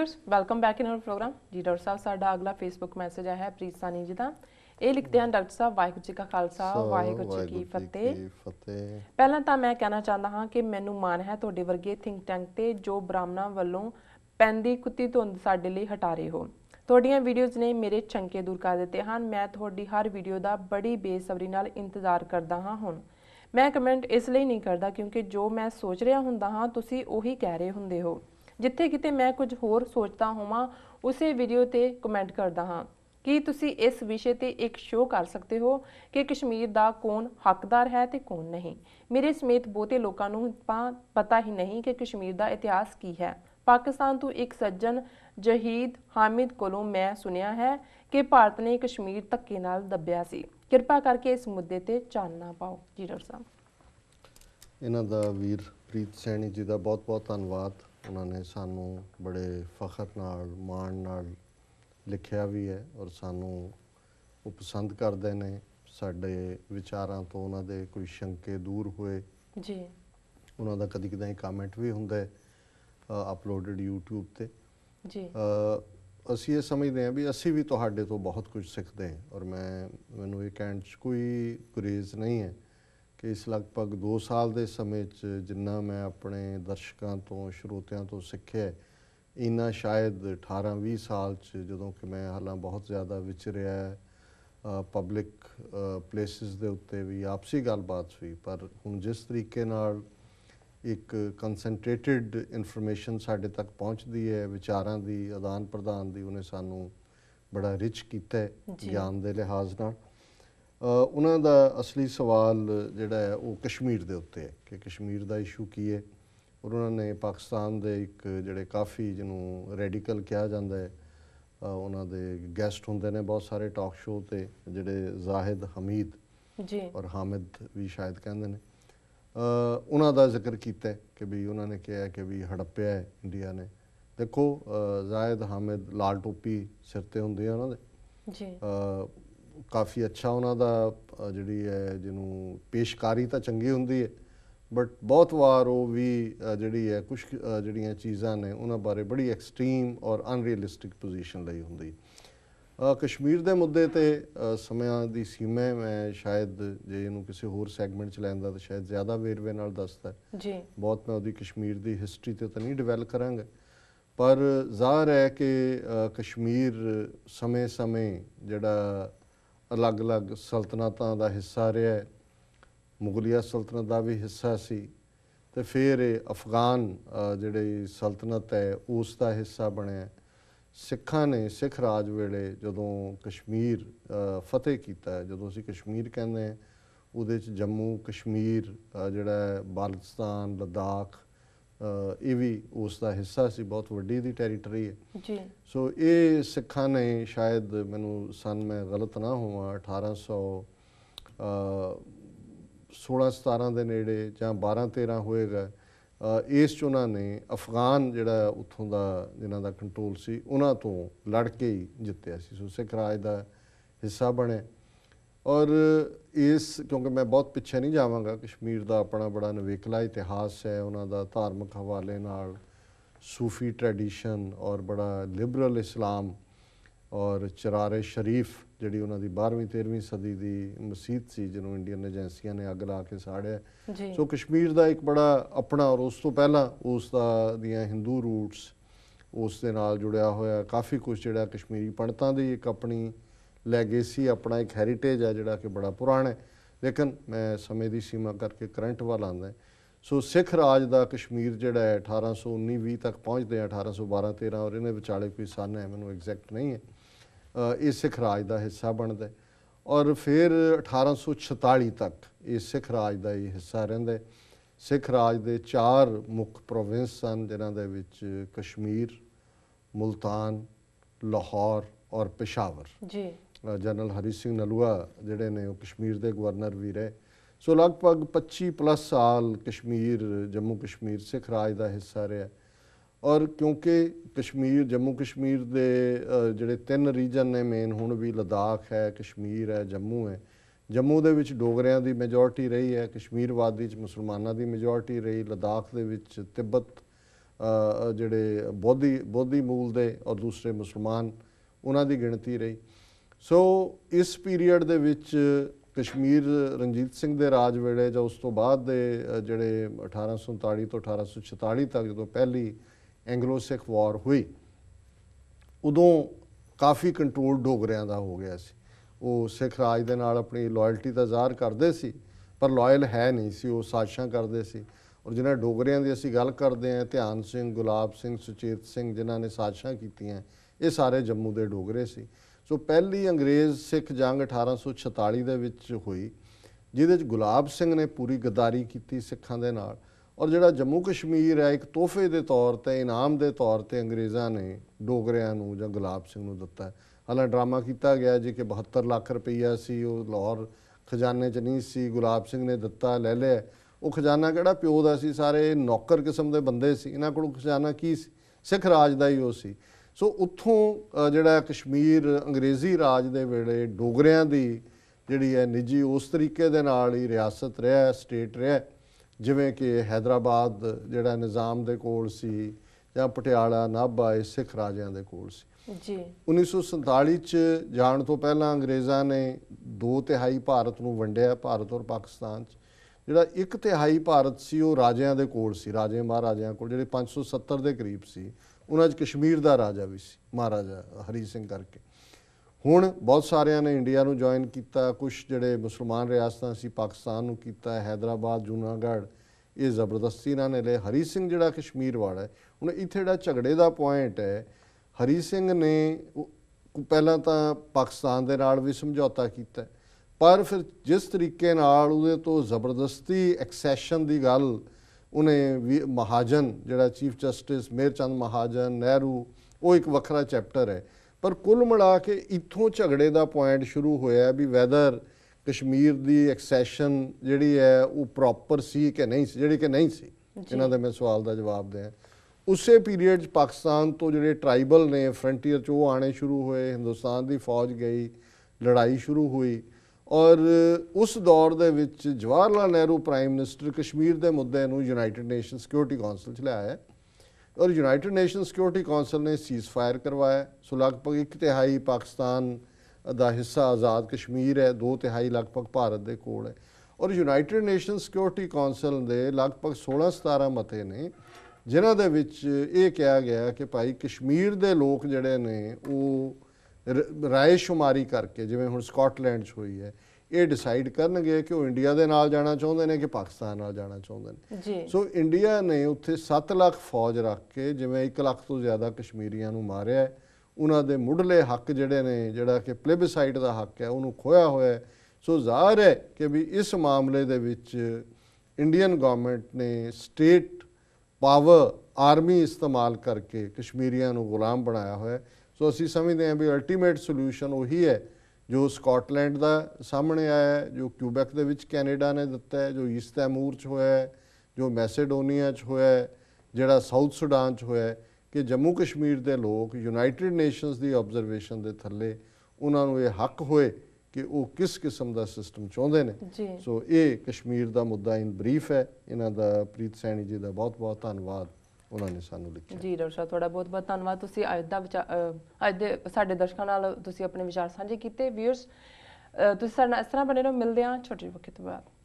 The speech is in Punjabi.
viewers welcome back in our program ਜੀ ਡਾਕਟਰ ਸਾਹਿਬ ਸਾਡਾ ਅਗਲਾ ਫੇਸਬੁੱਕ ਮੈਸੇਜ ਆਇਆ ਹੈ ਪ੍ਰੀਤ ਸਾਨੀ ਜੀ ਦਾ ਇਹ ਲਿਖਦੇ ਹਨ ਡਾਕਟਰ ਸਾਹਿਬ ਵਾਹਿਗੁਰੂ ਜੀ ਕਾ ਖਾਲਸਾ ਵਾਹਿਗੁਰੂ ਜੀ ਕੀ ਫਤਿਹ ਪਹਿਲਾਂ ਤਾਂ ਮੈਂ ਕਹਿਣਾ ਚਾਹੁੰਦਾ ਹਾਂ ਕਿ ਮੈਨੂੰ ਮਾਣ ਹੈ ਤੁਹਾਡੇ ਵਰਗੇ ਥਿੰਕ ਟੈਂਕ ਤੇ ਜੋ ਬ੍ਰਾਹਮਣਾਂ ਵੱਲੋਂ ਪੈਂਦੀ ਕੁੱਤੀ ਧੁੰਦ ਸਾਡੇ ਲਈ ਹਟਾ ਰਹੇ ਹੋ ਤੁਹਾਡੀਆਂ ਵੀਡੀਓਜ਼ ਨੇ ਮੇਰੇ ਚੰਕੇ ਦੂਰ ਕਰ ਦਿੱਤੇ ਹਨ ਮੈਂ ਤੁਹਾਡੀ ਹਰ ਵੀਡੀਓ ਦਾ ਬੜੀ ਬੇਸਬਰੀ ਨਾਲ ਇੰਤਜ਼ਾਰ ਕਰਦਾ ਹਾਂ ਹੁਣ ਮੈਂ ਕਮੈਂਟ ਇਸ ਲਈ ਨਹੀਂ ਕਰਦਾ ਕਿਉਂਕਿ ਜੋ ਮੈਂ ਸੋਚ ਰਿਹਾ ਹੁੰਦਾ ਹਾਂ ਤੁਸੀਂ ਉਹੀ ਕਹਿ ਰਹੇ ਹੁੰਦੇ ਹੋ ਜਿੱਥੇ ਕਿਤੇ ਮੈਂ ਕੁਝ ਹੋਰ ਸੋਚਦਾ ਹੋਵਾਂ ਉਸੇ ਵੀਡੀਓ ਤੇ ਕਮੈਂਟ ਕਰਦਾ ਹਾਂ ਕੀ ਤੁਸੀਂ ਇਸ ਵਿਸ਼ੇ ਤੇ ਇੱਕ ਸ਼ੋਅ ਕਰ ਸਕਦੇ ਹੋ ਕਿ ਕਸ਼ਮੀਰ ਦਾ ਕੌਣ ਹੱਕਦਾਰ ਹੈ ਤੇ ਕੌਣ ਨਹੀਂ ਮੇਰੇ ਸਮੇਤ ਬਹੁਤੇ ਲੋਕਾਂ ਨੂੰ ਪਤਾ ਹੀ ਨਹੀਂ ਕਿ ਕਸ਼ਮੀਰ ਦਾ ਇਤਿਹਾਸ ਕੀ ਹੈ ਪਾਕਿਸਤਾਨ ਤੋਂ ਇੱਕ ਸੱਜਣ ਜਹੀਦ ਹਾਮਿਦ ਕੋਲੋਂ ਮੈਂ ਸੁਣਿਆ ਹੈ ਕਿ ਭਾਰਤ ਨੇ ਕਸ਼ਮੀਰ ਧੱਕੇ ਨਾਲ ਦੱਬਿਆ ਸੀ ਕਿਰਪਾ ਕਰਕੇ ਇਸ ਮੁੱਦੇ ਤੇ ਚਾਨਣਾ ਪਾਓ ਜੀ ਡਾਕਟਰ ਸਾਹਿਬ ਇਹਨਾਂ ਦਾ ਵੀਰ ਪ੍ਰੀਤ ਸੈਣੀ ਜੀ ਦਾ ਬਹੁਤ ਬਹੁਤ ਧੰਨਵਾਦ ਉਹਨਾਂ ਨੇ ਸਾਨੂੰ ਬੜੇ ਫਖਰ ਨਾਲ ਮਾਣ ਨਾਲ ਲਿਖਿਆ ਵੀ ਹੈ ਔਰ ਸਾਨੂੰ ਉਹ ਪਸੰਦ ਕਰਦੇ ਨੇ ਸਾਡੇ ਵਿਚਾਰਾਂ ਤੋਂ ਉਹਨਾਂ ਦੇ ਕੋਈ ਸ਼ੰਕੇ ਦੂਰ ਹੋਏ ਜੀ ਉਹਨਾਂ ਦਾ ਕਦੀ ਕਦਾਈ ਕਮੈਂਟ ਵੀ ਹੁੰਦਾ ਹੈ ਅਪਲੋਡਡ YouTube ਤੇ ਜੀ ਅਸੀਂ ਇਹ ਸਮਝਦੇ ਹਾਂ ਵੀ ਅਸੀਂ ਵੀ ਤੁਹਾਡੇ ਤੋਂ ਬਹੁਤ ਕੁਝ ਸਿੱਖਦੇ ਹਾਂ ਔਰ ਮੈਂ ਮੈਨੂੰ ਇਹ ਕਹਿਣ 'ਚ ਕੋਈ ਗੁਰੇਜ਼ ਨਹੀਂ ਹੈ ਕਿ ਇਸ ਲਗਭਗ 2 ਸਾਲ ਦੇ ਸਮੇਂ 'ਚ ਜਿੰਨਾ ਮੈਂ ਆਪਣੇ ਦਰਸ਼ਕਾਂ ਤੋਂ ਸ਼ਰੋਤਿਆਂ ਤੋਂ ਸਿੱਖਿਆ ਇਨਾ ਸ਼ਾਇਦ 18 20 ਸਾਲ 'ਚ ਜਦੋਂ ਕਿ ਮੈਂ ਹਾਲਾਂ ਬਹੁਤ ਜ਼ਿਆਦਾ ਵਿਚਰਿਆ ਹੈ ਪਬਲਿਕ ਪਲੇਸਿਸ ਦੇ ਉੱਤੇ ਵੀ ਆਪਸੀ ਗੱਲਬਾਤ ਹੋਈ ਪਰ ਹੁਣ ਜਿਸ ਤਰੀਕੇ ਨਾਲ ਇੱਕ ਕਨਸੈਂਟ੍ਰੇਟਿਡ ਇਨਫੋਰਮੇਸ਼ਨ ਸਾਡੇ ਤੱਕ ਪਹੁੰਚਦੀ ਹੈ ਵਿਚਾਰਾਂ ਦੀ ਆਦਾਨ ਪ੍ਰਦਾਨ ਦੀ ਉਹਨੇ ਸਾਨੂੰ ਬੜਾ ਰਿਚ ਕੀਤਾ ਗਿਆਨ ਦੇ ਲਿਹਾਜ਼ ਨਾਲ ਉਹਨਾਂ ਦਾ ਅਸਲੀ ਸਵਾਲ ਜਿਹੜਾ ਹੈ ਉਹ ਕਸ਼ਮੀਰ ਦੇ ਉੱਤੇ ਹੈ ਕਿ ਕਸ਼ਮੀਰ ਦਾ ਇਸ਼ੂ ਕੀ ਹੈ ਔਰ ਉਹਨਾਂ ਨੇ ਪਾਕਿਸਤਾਨ ਦੇ ਇੱਕ ਜਿਹੜੇ ਕਾਫੀ ਜਿਹਨੂੰ ਰੈਡੀਕਲ ਕਿਹਾ ਜਾਂਦਾ ਹੈ ਉਹਨਾਂ ਦੇ ਗੈਸਟ ਹੁੰਦੇ ਨੇ ਬਹੁਤ ਸਾਰੇ ਟਾਕ ਸ਼ੋਅ ਤੇ ਜਿਹੜੇ ਜ਼ਾਹਿਦ ਹਮੀਦ ਜੀ ਔਰ ਹਾਮਿਦ ਵੀ ਸ਼ਾਇਦ ਕਹਿੰਦੇ ਨੇ ਉਹਨਾਂ ਦਾ ਜ਼ਿਕਰ ਕੀਤਾ ਕਿ ਵੀ ਉਹਨਾਂ ਨੇ ਕਿਹਾ ਕਿ ਵੀ ਹੜੱਪਿਆ ਹੈ ਇੰਡੀਆ ਨੇ ਦੇਖੋ ਜ਼ਾਹਿਦ ਹਾਮਿਦ ਲਾਲ ਟੋਪੀ ਸਿਰ ਤੇ ਹੁੰਦੇ ਆ ਉਹਨਾਂ ਦੇ ਜੀ ਕਾਫੀ ਅੱਛਾ ਉਹਨਾਂ ਦਾ ਜਿਹੜੀ ਹੈ ਜਿਹਨੂੰ ਪੇਸ਼ਕਾਰੀ ਤਾਂ ਚੰਗੀ ਹੁੰਦੀ ਹੈ ਬਟ ਬਹੁਤ ਵਾਰ ਉਹ ਵੀ ਜਿਹੜੀ ਹੈ ਕੁਝ ਜਿਹੜੀਆਂ ਚੀਜ਼ਾਂ ਨੇ ਉਹਨਾਂ ਬਾਰੇ ਬੜੀ ਐਕਸਟ੍ਰੀਮ ਔਰ ਅਨਰੀਅਲਿਸਟਿਕ ਪੋਜੀਸ਼ਨ ਲਈ ਹੁੰਦੀ ਕਸ਼ਮੀਰ ਦੇ ਮੁੱਦੇ ਤੇ ਸਮਿਆਂ ਦੀ ਸੀਮਾ ਮੈਂ ਸ਼ਾਇਦ ਜੇ ਇਹਨੂੰ ਕਿਸੇ ਹੋਰ ਸੈਗਮੈਂਟ 'ਚ ਲੈਂਦਾ ਤਾਂ ਸ਼ਾਇਦ ਜ਼ਿਆਦਾ ਵੇਰਵੇ ਨਾਲ ਦੱਸਦਾ ਜੀ ਬਹੁਤ ਮੈਂ ਉਹਦੀ ਕਸ਼ਮੀਰ ਦੀ ਹਿਸਟਰੀ ਤੇ ਤਾਂ ਨਹੀਂ ਡਿਵੈਲਪ ਕਰਾਂਗਾ ਪਰ ਜ਼ਾਹਰ ਹੈ ਕਿ ਕਸ਼ਮੀਰ ਸਮੇਂ-ਸਮੇਂ ਜਿਹੜਾ ਅਲੱਗ-ਅਲੱਗ ਸਲਤਨਤਾਂ ਦਾ ਹਿੱਸਾ ਰਿਹਾ ਹੈ ਮੁਗਲੀਆ ਸਲਤਨਤ ਦਾ ਵੀ ਹਿੱਸਾ ਸੀ ਤੇ ਫਿਰ ਇਹ ਅਫਗਾਨ ਜਿਹੜੀ ਸਲਤਨਤ ਹੈ ਉਸ ਦਾ ਹਿੱਸਾ ਬਣਿਆ ਸਿੱਖਾਂ ਨੇ ਸਿੱਖ ਰਾਜ ਵੇਲੇ ਜਦੋਂ ਕਸ਼ਮੀਰ ਫਤਿਹ ਕੀਤਾ ਜਦੋਂ ਅਸੀਂ ਕਸ਼ਮੀਰ ਕਹਿੰਦੇ ਹਾਂ ਉਹਦੇ ਚ ਜੰਮੂ ਕਸ਼ਮੀਰ ਜਿਹੜਾ ਹੈ ਲਦਾਖ ਇਹ ਵੀ ਉਸ ਦਾ ਹਿੱਸਾ ਸੀ ਬਹੁਤ ਵੱਡੀ ਦੀ ਟੈਰੀਟਰੀ ਹੈ ਜੀ ਸੋ ਇਹ ਸਿੱਖਾਂ ਨੇ ਸ਼ਾਇਦ ਮੈਨੂੰ ਸਨ ਮੈਂ ਗਲਤ ਨਾ ਹੋਵਾਂ 1800 ਅ 16 17 ਦੇ ਨੇੜੇ ਜਾਂ 12 13 ਹੋਏਗਾ ਇਸ ਚ ਉਹਨਾਂ ਨੇ ਅਫਗਾਨ ਜਿਹੜਾ ਉੱਥੋਂ ਦਾ ਜਿਨ੍ਹਾਂ ਦਾ ਕੰਟਰੋਲ ਸੀ ਉਹਨਾਂ ਤੋਂ ਲੜ ਕੇ ਹੀ ਜਿੱਤਿਆ ਸੀ ਸੋ ਸਿੱਖ ਰਾਜ ਦਾ ਹਿੱਸਾ ਬਣੇ ਔਰ ਇਸ ਕਿਉਂਕਿ ਮੈਂ ਬਹੁਤ ਪਿੱਛੇ ਨਹੀਂ ਜਾਵਾਂਗਾ ਕਸ਼ਮੀਰ ਦਾ ਆਪਣਾ ਬੜਾ ਨਵੇਕਲਾ ਇਤਿਹਾਸ ਹੈ ਉਹਨਾਂ ਦਾ ਧਾਰਮਿਕ ਹਵਾਲੇ ਨਾਲ ਸੂਫੀ ਟ੍ਰੈਡੀਸ਼ਨ ਔਰ ਬੜਾ ਲਿਬਰਲ ਇਸਲਾਮ ਔਰ ਚਰਾਰੇ ਸ਼ਰੀਫ ਜਿਹੜੀ ਉਹਨਾਂ ਦੀ 12ਵੀਂ 13ਵੀਂ ਸਦੀ ਦੀ ਮਸਜਿਦ ਸੀ ਜਿਹਨੂੰ ਇੰਡੀਅਨ ਏਜੰਸੀਆਂ ਨੇ ਅੱਗ ਲਾ ਕੇ ਸਾੜਿਆ ਸੋ ਕਸ਼ਮੀਰ ਦਾ ਇੱਕ ਬੜਾ ਆਪਣਾ ਔਰ ਉਸ ਤੋਂ ਪਹਿਲਾਂ ਉਸ ਦਾ ਦੀਆਂ ਹਿੰਦੂ ਰੂਟਸ ਉਸ ਦੇ ਨਾਲ ਜੁੜਿਆ ਹੋਇਆ ਕਾਫੀ ਕੁਝ ਜਿਹੜਾ ਕਸ਼ਮੀਰੀ ਪੰਡਤਾਂ ਦੀ ਇੱਕ ਆਪਣੀ ਲੈਗੇਸੀ ਆਪਣਾ ਇੱਕ ਹੈਰੀਟੇਜ ਹੈ ਜਿਹੜਾ ਕਿ ਬੜਾ ਪੁਰਾਣਾ ਹੈ ਲੇਕਿਨ ਮੈਂ ਸਮੇਂ ਦੀ ਸੀਮਾ ਕਰਕੇ ਕਰੰਟ ਵੱਲ ਆਂਦਾ ਸੋ ਸਿੱਖ ਰਾਜ ਦਾ ਕਸ਼ਮੀਰ ਜਿਹੜਾ ਹੈ 1819 20 ਤੱਕ ਪਹੁੰਚਦੇ ਆ 1812 13 ਔਰ ਇਹਨੇ ਵਿਚਾਲੇ ਕੋਈ ਸਨ ਹੈ ਮੈਨੂੰ ਐਗਜ਼ੈਕਟ ਨਹੀਂ ਹੈ ਇਹ ਸਿੱਖ ਰਾਜ ਦਾ ਹਿੱਸਾ ਬਣਦਾ ਔਰ ਫਿਰ 1846 ਤੱਕ ਇਹ ਸਿੱਖ ਰਾਜ ਦਾ ਹੀ ਹਿੱਸਾ ਰਹਿੰਦਾ ਸਿੱਖ ਰਾਜ ਦੇ ਚਾਰ ਮੁੱਖ ਪ੍ਰੋਵਿੰਸ ਸਨ ਜਿਨ੍ਹਾਂ ਦੇ ਵਿੱਚ ਕਸ਼ਮੀਰ ਮੁਲਤਾਨ ਲਾਹੌਰ ਔਰ ਪਸ਼ਾਵਰ ਜੀ ਜਨਰਲ ਹਰੀ ਸਿੰਘ ਨਲੂਆ ਜਿਹੜੇ ਨੇ ਉਹ ਕਸ਼ਮੀਰ ਦੇ ਗਵਰਨਰ ਵੀ ਰਹੇ ਸੋ ਲਗਭਗ 25 ਪਲੱਸ ਸਾਲ ਕਸ਼ਮੀਰ ਜੰਮੂ ਕਸ਼ਮੀਰ ਸਿੱਖ ਰਾਜ ਦਾ ਹਿੱਸਾ ਰਿਹਾ ਔਰ ਕਿਉਂਕਿ ਕਸ਼ਮੀਰ ਜੰਮੂ ਕਸ਼ਮੀਰ ਦੇ ਜਿਹੜੇ ਤਿੰਨ ਰੀਜਨ ਨੇ ਮੇਨ ਹੁਣ ਵੀ ਲਦਾਖ ਹੈ ਕਸ਼ਮੀਰ ਹੈ ਜੰਮੂ ਹੈ ਜੰਮੂ ਦੇ ਵਿੱਚ ਡੋਗਰਿਆਂ ਦੀ ਮੈਜੋਰਟੀ ਰਹੀ ਹੈ ਕਸ਼ਮੀਰ ਵਾਦੀ ਵਿੱਚ ਮੁਸਲਮਾਨਾਂ ਦੀ ਮੈਜੋਰਟੀ ਰਹੀ ਲਦਾਖ ਦੇ ਵਿੱਚ ਤਿੱਬਤ ਜਿਹੜੇ ਬੋਧੀ ਬੋਧੀ ਮੂਲ ਦੇ ਔਰ ਦੂਸਰੇ ਮੁਸਲਮਾਨ ਉਹਨਾਂ ਦੀ ਗਿਣਤੀ ਰਹੀ ਸੋ ਇਸ ਪੀਰੀਅਡ ਦੇ ਵਿੱਚ ਕਸ਼ਮੀਰ ਰਣਜੀਤ ਸਿੰਘ ਦੇ ਰਾਜ ਵੇਲੇ ਜਾਂ ਉਸ ਤੋਂ ਬਾਅਦ ਦੇ ਜਿਹੜੇ 1847 ਤੋਂ 1846 ਤੱਕ ਜਦੋਂ ਪਹਿਲੀ ਐਂਗਲੋ ਸਿੱਖ ਵਾਰ ਹੋਈ ਉਦੋਂ ਕਾਫੀ ਕੰਟਰੋਲ ਡੋਗਰਿਆਂ ਦਾ ਹੋ ਗਿਆ ਸੀ ਉਹ ਸਿੱਖ ਰਾਜ ਦੇ ਨਾਲ ਆਪਣੀ ਲਾਇਲਟੀ ਦਾ ਜ਼ਾਹਰ ਕਰਦੇ ਸੀ ਪਰ ਲਾਇਲ ਹੈ ਨਹੀਂ ਸੀ ਉਹ ਸਾਜ਼ਿਸ਼ਾਂ ਕਰਦੇ ਸੀ ਔਰ ਜਿਹਨਾਂ ਡੋਗਰਿਆਂ ਦੀ ਅਸੀਂ ਗੱਲ ਕਰਦੇ ਆਂ ਧਿਆਨ ਸਿੰਘ ਗੁਲਾਬ ਸਿੰਘ ਸੁਚੇਤ ਸਿੰਘ ਜਿਨ੍ਹਾਂ ਨੇ ਸਾਜ਼ਿਸ਼ਾਂ ਕੀਤੀਆਂ ਇਹ ਸਾਰੇ ਜੰਮੂ ਦੇ ਡੋਗਰੇ ਸੀ ਸੋ ਪਹਿਲੀ ਅੰਗਰੇਜ਼ ਸਿੱਖ ਜੰਗ 1846 ਦੇ ਵਿੱਚ ਹੋਈ ਜਿਹਦੇ ਵਿੱਚ ਗੁਲਾਬ ਸਿੰਘ ਨੇ ਪੂਰੀ ਗਦਾਰੀ ਕੀਤੀ ਸਿੱਖਾਂ ਦੇ ਨਾਲ ਔਰ ਜਿਹੜਾ ਜੰਮੂ ਕਸ਼ਮੀਰ ਹੈ ਇੱਕ ਤੋਹਫੇ ਦੇ ਤੌਰ ਤੇ ਇਨਾਮ ਦੇ ਤੌਰ ਤੇ ਅੰਗਰੇਜ਼ਾਂ ਨੇ ਡੋਗਰਿਆਂ ਨੂੰ ਜਾਂ ਗੁਲਾਬ ਸਿੰਘ ਨੂੰ ਦਿੱਤਾ ਹਾਲਾਂ ਡਰਾਮਾ ਕੀਤਾ ਗਿਆ ਜੀ ਕਿ 72 ਲੱਖ ਰੁਪਈਆ ਸੀ ਉਹ ਲਾਹੌਰ ਖਜ਼ਾਨੇ 'ਚ ਨਹੀਂ ਸੀ ਗੁਲਾਬ ਸਿੰਘ ਨੇ ਦਿੱਤਾ ਲੈ ਲਿਆ ਉਹ ਖਜ਼ਾਨਾ ਕਿਹੜਾ ਪਿਓ ਦਾ ਸੀ ਸਾਰੇ ਨੌਕਰ ਕਿਸਮ ਦੇ ਬੰਦੇ ਸੀ ਇਹਨਾਂ ਕੋਲ ਖਜ਼ਾਨਾ ਕੀ ਸੀ ਸਿੱਖ ਰਾਜ ਦਾ ਹੀ ਉਹ ਸੀ ਸੋ ਉੱਥੋਂ ਜਿਹੜਾ ਕਸ਼ਮੀਰ ਅੰਗਰੇਜ਼ੀ ਰਾਜ ਦੇ ਵੇਲੇ ਡੋਗਰਿਆਂ ਦੀ ਜਿਹੜੀ ਹੈ ਨਿੱਜੀ ਉਸ ਤਰੀਕੇ ਦੇ ਨਾਲ ਹੀ ਰਿਆਸਤ ਰਿਹਾ ਸਟੇਟ ਰਿਹਾ ਜਿਵੇਂ ਕਿ ਹైదరాబాద్ ਜਿਹੜਾ ਨਿਜ਼ਾਮ ਦੇ ਕੋਲ ਸੀ ਜਾਂ ਪਟਿਆਲਾ ਨਾਭਾ ਇਹ ਸਿੱਖ ਰਾਜਿਆਂ ਦੇ ਕੋਲ ਸੀ ਜੀ 1947 ਚ ਜਾਣ ਤੋਂ ਪਹਿਲਾਂ ਅੰਗਰੇਜ਼ਾਂ ਨੇ ਦੋ ਤਿਹਾਈ ਭਾਰਤ ਨੂੰ ਵੰਡਿਆ ਭਾਰਤ ਔਰ ਪਾਕਿਸਤਾਨ ਚ ਜਿਹੜਾ ਇੱਕ ਤਿਹਾਈ ਭਾਰਤ ਸੀ ਉਹ ਰਾਜਿਆਂ ਦੇ ਕੋਲ ਸੀ ਰਾਜੇ ਮਹਾਰਾਜਿਆਂ ਕੋਲ ਜਿਹੜੇ 570 ਦੇ ਕਰੀਬ ਸੀ ਉਹਨਾਂ 'ਚ ਕਸ਼ਮੀਰ ਦਾ ਰਾਜਾ ਵੀ ਸੀ ਮਹਾਰਾਜਾ ਹਰੀ ਸਿੰਘ ਕਰਕੇ ਹੁਣ ਬਹੁਤ ਸਾਰਿਆਂ ਨੇ ਇੰਡੀਆ ਨੂੰ ਜੁਆਇਨ ਕੀਤਾ ਕੁਝ ਜਿਹੜੇ ਮੁਸਲਮਾਨ ਰਿਆਸਤਾਂ ਸੀ ਪਾਕਿਸਤਾਨ ਨੂੰ ਕੀਤਾ ਹైదరాబాద్ ਜੂਨਾਗੜ ਇਹ ਜ਼ਬਰਦਸਤੀ ਨਾਲ ਨੇ ਲੈ ਹਰੀ ਸਿੰਘ ਜਿਹੜਾ ਕਸ਼ਮੀਰ ਵਾਲਾ ਹੈ ਹੁਣ ਇੱਥੇ ਜਿਹੜਾ ਝਗੜੇ ਦਾ ਪੁਆਇੰਟ ਹੈ ਹਰੀ ਸਿੰਘ ਨੇ ਪਹਿਲਾਂ ਤਾਂ ਪਾਕਿਸਤਾਨ ਦੇ ਨਾਲ ਵੀ ਸਮਝੌਤਾ ਕੀਤਾ ਪਰ ਫਿਰ ਜਿਸ ਤਰੀਕੇ ਨਾਲ ਉਹਦੇ ਤੋਂ ਜ਼ਬਰਦਸਤੀ ਐਕਸੈਸ਼ਨ ਦੀ ਗੱਲ ਉਹਨੇ ਮਹਾਜਨ ਜਿਹੜਾ ਚੀਫ ਜਸਟਿਸ ਮੇਰਚੰਦ ਮਹਾਜਨ ਨਹਿਰੂ ਉਹ ਇੱਕ ਵੱਖਰਾ ਚੈਪਟਰ ਹੈ ਪਰ ਕੁੱਲ ਮਿਲਾ ਕੇ ਇੱਥੋਂ ਝਗੜੇ ਦਾ ਪੁਆਇੰਟ ਸ਼ੁਰੂ ਹੋਇਆ ਵੀ ਵੈਦਰ ਕਸ਼ਮੀਰ ਦੀ ਐਕਸੈਸ਼ਨ ਜਿਹੜੀ ਹੈ ਉਹ ਪ੍ਰੋਪਰ ਸੀ ਕਿ ਨਹੀਂ ਸੀ ਜਿਹੜੀ ਕਿ ਨਹੀਂ ਸੀ ਇਹਨਾਂ ਦਾ ਮੈਂ ਸਵਾਲ ਦਾ ਜਵਾਬ ਦਿਆਂ ਉਸੇ ਪੀਰੀਅਡ 'ਚ ਪਾਕਿਸਤਾਨ ਤੋਂ ਜਿਹੜੇ ਟ੍ਰਾਈਬਲ ਨੇ ਫਰੰਟੀਅਰ 'ਚ ਉਹ ਆਣੇ ਸ਼ੁਰੂ ਹੋਏ ਹਿੰਦੁਸਤਾਨ ਦੀ ਫੌਜ ਗਈ ਲੜਾਈ ਸ਼ੁਰੂ ਹੋਈ ਔਰ ਉਸ ਦੌਰ ਦੇ ਵਿੱਚ ਜਵਾਹਰ ਲਾਲ ਨਹਿਰੂ ਪ੍ਰਾਈਮ ਮਿਨਿਸਟਰ ਕਸ਼ਮੀਰ ਦੇ ਮੁੱਦੇ ਨੂੰ ਯੂਨਾਈਟਿਡ ਨੇਸ਼ਨ ਸਿਕਿਉਰਿਟੀ ਕਾਉਂਸਲ 'ਚ ਲਿਆਇਆ ਔਰ ਯੂਨਾਈਟਿਡ ਨੇਸ਼ਨ ਸਿਕਿਉਰਿਟੀ ਕਾਉਂਸਲ ਨੇ ਸੀਜ਼ਫਾਇਰ ਕਰਵਾਇਆ ਸੋ ਲਗਭਗ 1 ਤਿਹਾਈ ਪਾਕਿਸਤਾਨ ਦਾ ਹਿੱਸਾ ਆਜ਼ਾਦ ਕਸ਼ਮੀਰ ਹੈ 2 ਤਿਹਾਈ ਲਗਭਗ ਭਾਰਤ ਦੇ ਕੋਲ ਹੈ ਔਰ ਯੂਨਾਈਟਿਡ ਨੇਸ਼ਨ ਸਿਕਿਉਰਿਟੀ ਕਾਉਂਸਲ ਦੇ ਲਗਭਗ 16-17 ਮਤੇ ਨੇ ਜਿਨ੍ਹਾਂ ਦੇ ਵਿੱਚ ਇਹ ਕਿਹਾ ਗਿਆ ਕਿ ਭਾਈ ਕਸ਼ਮੀਰ ਦੇ ਲੋਕ ਜਿਹੜੇ ਨੇ ਉਹ ਰਾਏ ਸ਼ੁਮਾਰੀ ਕਰਕੇ ਜਿਵੇਂ ਹੁਣ ਸਕਾਟਲੈਂਡ 'ਚ ਹੋਈ ਹੈ ਇਹ ਡਿਸਾਈਡ ਕਰਨਗੇ ਕਿ ਉਹ ਇੰਡੀਆ ਦੇ ਨਾਲ ਜਾਣਾ ਚਾਹੁੰਦੇ ਨੇ ਕਿ ਪਾਕਿਸਤਾਨ ਨਾਲ ਜਾਣਾ ਚਾਹੁੰਦੇ ਨੇ ਸੋ ਇੰਡੀਆ ਨੇ ਉੱਥੇ 7 ਲੱਖ ਫੌਜ ਰੱਖ ਕੇ ਜਿਵੇਂ 1 ਲੱਖ ਤੋਂ ਜ਼ਿਆਦਾ ਕਸ਼ਮੀਰੀਆਂ ਨੂੰ ਮਾਰਿਆ ਉਹਨਾਂ ਦੇ ਮੁੱਢਲੇ ਹੱਕ ਜਿਹੜੇ ਨੇ ਜਿਹੜਾ ਕਿ ਪਲੇਬਸਾਈਟ ਦਾ ਹੱਕ ਹੈ ਉਹਨੂੰ ਖੋਇਆ ਹੋਇਆ ਸੋ ਜ਼ਾਹਰ ਹੈ ਕਿ ਵੀ ਇਸ ਮਾਮਲੇ ਦੇ ਵਿੱਚ ਇੰਡੀਅਨ ਗਵਰਨਮੈਂਟ ਨੇ ਸਟੇਟ ਪਾਵਰ ਆਰਮੀ ਇਸਤੇਮਾਲ ਕਰਕੇ ਕਸ਼ਮੀਰੀਆਂ ਨੂੰ ਗੁਲਾਮ ਬਣਾਇਆ ਹੋਇਆ ਹੈ ਸੋ ਅਸੀਂ ਸਮਝਦੇ ਹਾਂ ਵੀ ਅਲਟੀਮੇਟ ਸੋਲੂਸ਼ਨ ਉਹੀ ਹੈ ਜੋ ਸਕਾਟਲੈਂਡ ਦਾ ਸਾਹਮਣੇ ਆਇਆ ਜੋ ਕਿਊਬੈਕ ਦੇ ਵਿੱਚ ਕੈਨੇਡਾ ਨੇ ਦਿੱਤਾ ਜੋ ਈਸਟ ਤੈਮੂਰ 'ਚ ਹੋਇਆ ਜੋ ਮੈਸੇਡੋਨੀਆ 'ਚ ਹੋਇਆ ਜਿਹੜਾ ਸਾਊਥ ਸੁਡਾਨ 'ਚ ਹੋਇਆ ਕਿ ਜੰਮੂ ਕਸ਼ਮੀਰ ਦੇ ਲੋਕ ਯੂਨਾਈਟਿਡ ਨੇਸ਼ਨਸ ਦੀ ਆਬਜ਼ਰਵੇਸ਼ਨ ਦੇ ਥੱਲੇ ਉਹਨਾਂ ਨੂੰ ਇਹ ਹੱਕ ਹੋਏ ਕਿ ਉਹ ਕਿਸ ਕਿਸਮ ਦਾ ਸਿਸਟਮ ਚਾਹੁੰਦੇ ਨੇ ਸੋ ਇਹ ਕਸ਼ਮੀਰ ਦਾ ਮੁੱਦਾ ਇਨ ਬਰੀਫ ਹੈ ਇਹਨਾਂ ਦਾ ਪ੍ਰੀਤ ਸੈਣੀ ਜੀ ਦਾ ਬਹੁਤ ਬਹੁਤ ਧੰਨਵਾਦ ਉਹਨਾਂ ਨੇ ਸਾਨੂੰ ਲਿਖਿਆ ਜੀ ਡਾਕਟਰ ਸਾਹਿਬ ਤੁਹਾਡਾ ਬਹੁਤ ਬਹੁਤ ਧੰਨਵਾਦ ਤੁਸੀਂ ਅੱਜ ਦਾ ਅੱਜ ਦੇ ਸਾਡੇ ਦਰਸ਼ਕਾਂ ਨਾਲ ਤੁਸੀਂ ਆਪਣੇ ਵਿਚਾਰ ਸਾਂਝੇ ਕੀਤੇ ਵੀਅਰਸ ਤੁਸੀਂ ਸਾਡੇ ਨਾਲ ਇਸ ਤਰ੍ਹਾਂ ਬਣੇ ਰਹੋ ਮਿਲਦੇ ਹਾਂ ਛੋਟੇ ਜਿਹੇ ਵਕਤ ਬਾਅਦ